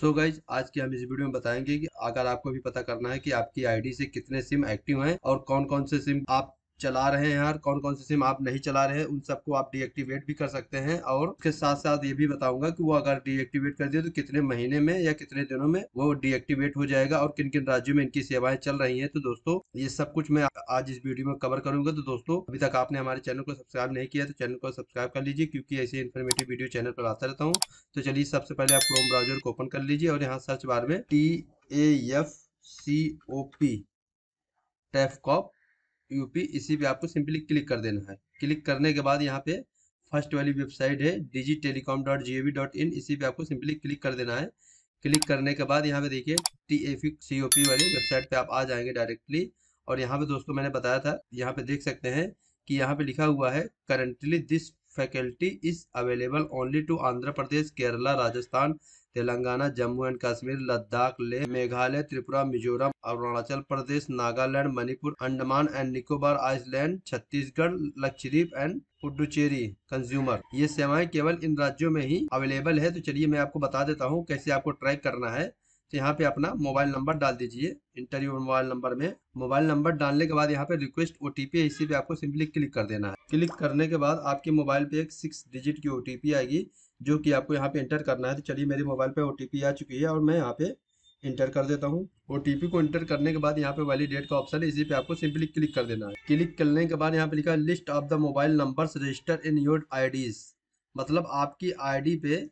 सो so guys आज की हम इस वीडियो में बताएंगे कि अगर आपको भी पता करना है कि आपकी आईडी से कितने सिम एक्टिव हैं और कौन कौन से सिम आप चला रहे हैं यार कौन कौन से सिम आप नहीं चला रहे हैं उन सबको आप डीएक्टिवेट भी कर सकते हैं और उसके साथ साथ ये भी बताऊंगा कि वो अगर डीएक्टिवेट कर दिए तो कितने महीने में या कितने दिनों में वो डीएक्टिवेट हो जाएगा और किन किन राज्यों में इनकी सेवाएं चल रही है तो दोस्तों ये सब कुछ मैं आज इस वीडियो में कवर करूंगा तो दोस्तों अभी तक आपने हमारे चैनल को सब्सक्राइब नहीं किया तो चैनल को सब्सक्राइब कर लीजिए क्योंकि ऐसे इन्फॉर्मेटिव वीडियो चैनल पर आता रहता हूँ तो चलिए सबसे पहले आप क्रोम ब्राउजर को ओपन कर लीजिए और यहाँ सर्च बार में T A F C O P TAFCOP UP इसी पे आपको सिंपली क्लिक कर देना है क्लिक करने के बाद यहाँ पे फर्स्ट वाली वेबसाइट है digi telecom dot G V dot in इसी पे आपको सिंपली क्लिक कर देना है क्लिक करने के बाद यहाँ पे देखिए T F C O P वाली वेबसाइट पे आप आ जाएंगे डायरेक्टली और यहाँ पे दोस्तों मैंने बताया था यहाँ पे देख सकते हैं कि यहाँ पे लिखा हुआ है currently this faculty is available only to Andhra Pradesh Kerala Rajasthan Telangana Jammu and Kashmir Ladakh Leh Meghalaya Tripura Mizoram Arunachal Pradesh Nagaland Manipur Andaman and Nicobar island Chhattisgarh Lakshadweep and Puducherry consumer ये सेवाएं केवल इन राज्यों में ही अवेलेबल है तो चलिए मैं आपको बता देता हूँ कैसे आपको ट्रैक करना है तो यहाँ पे अपना मोबाइल नंबर डाल दीजिए इंटरव्यू मोबाइल नंबर में मोबाइल नंबर डालने के बाद यहाँ पे रिक्वेस्ट ओ टी पी इसी पे आपको सिंपली क्लिक कर देना है क्लिक करने के बाद आपके मोबाइल पे एक सिक्स डिजिट की ओ आएगी जो कि आपको यहाँ पे इंटर करना है तो चलिए मेरे मोबाइल पे ओ आ चुकी है और मैं यहाँ पे इंटर कर देता हूँ ओ को इंटर करने के बाद यहाँ पे वैलिडेट का ऑप्शन है इसी पे आपको सिंपली क्लिक कर देना है क्लिक करने के बाद यहाँ पे लिखा है list of the mobile number register in your I मतलब आपकी आई पे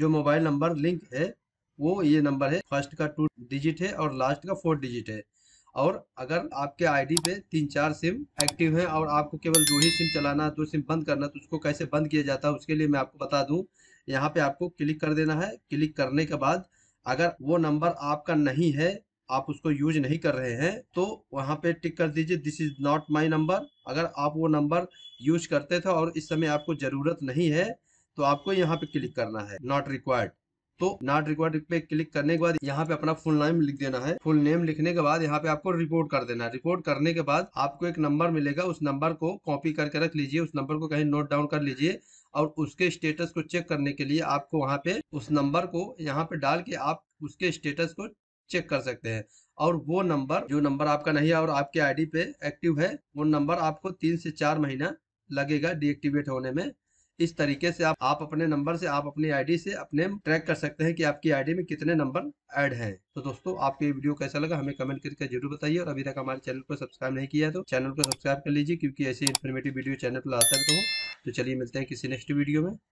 जो मोबाइल नंबर लिंक है वो ये नंबर है फर्स्ट का टू डिजिट है और लास्ट का फोर डिजिट है और अगर आपके आईडी पे तीन चार सिम एक्टिव हैं और आपको केवल दो ही सिम चलाना दो सिम बंद करना तो उसको कैसे बंद किया जाता है उसके लिए मैं आपको बता दूं यहाँ पे आपको क्लिक कर देना है क्लिक करने के बाद अगर वो नंबर आपका नहीं है आप उसको यूज नहीं कर रहे हैं तो वहाँ पे टिक कर दीजिए this is not my number अगर आप वो नंबर यूज करते थे और इस समय आपको जरूरत नहीं है तो आपको यहाँ पे क्लिक करना है नॉट रिक्वायर्ड तो नॉट रिक्वायर्ड पे क्लिक करने के बाद यहाँ पे अपना फुल नेम लिख देना है फुल नेम लिखने के बाद यहाँ पे आपको रिपोर्ट कर देना है रिपोर्ट करने के बाद आपको एक नंबर मिलेगा उस नंबर को कॉपी करके रख लीजिए उस नंबर को कहीं नोट डाउन कर लीजिए और उसके स्टेटस को चेक करने के लिए आपको वहाँ पे उस नंबर को यहाँ पे डाल के आप उसके स्टेटस को चेक कर सकते हैं और वो नंबर जो नंबर आपका नहीं है और आपके आईडी पे एक्टिव है वो नंबर आपको तीन से चार महीना लगेगा डीएक्टिवेट होने में इस तरीके से आप आप अपने नंबर से आप अपनी आईडी से अपने ट्रैक कर सकते हैं कि आपकी आईडी में कितने नंबर ऐड हैं तो दोस्तों आपको ये वीडियो कैसा लगा हमें कमेंट करके जरूर बताइए और अभी तक हमारे चैनल को सब्सक्राइब नहीं किया तो चैनल को सब्सक्राइब कर लीजिए क्योंकि ऐसे इन्फॉर्मेटिव वीडियो चैनल पर आता रहता हूँ तो चलिए मिलते हैं किसी नेक्स्ट वीडियो में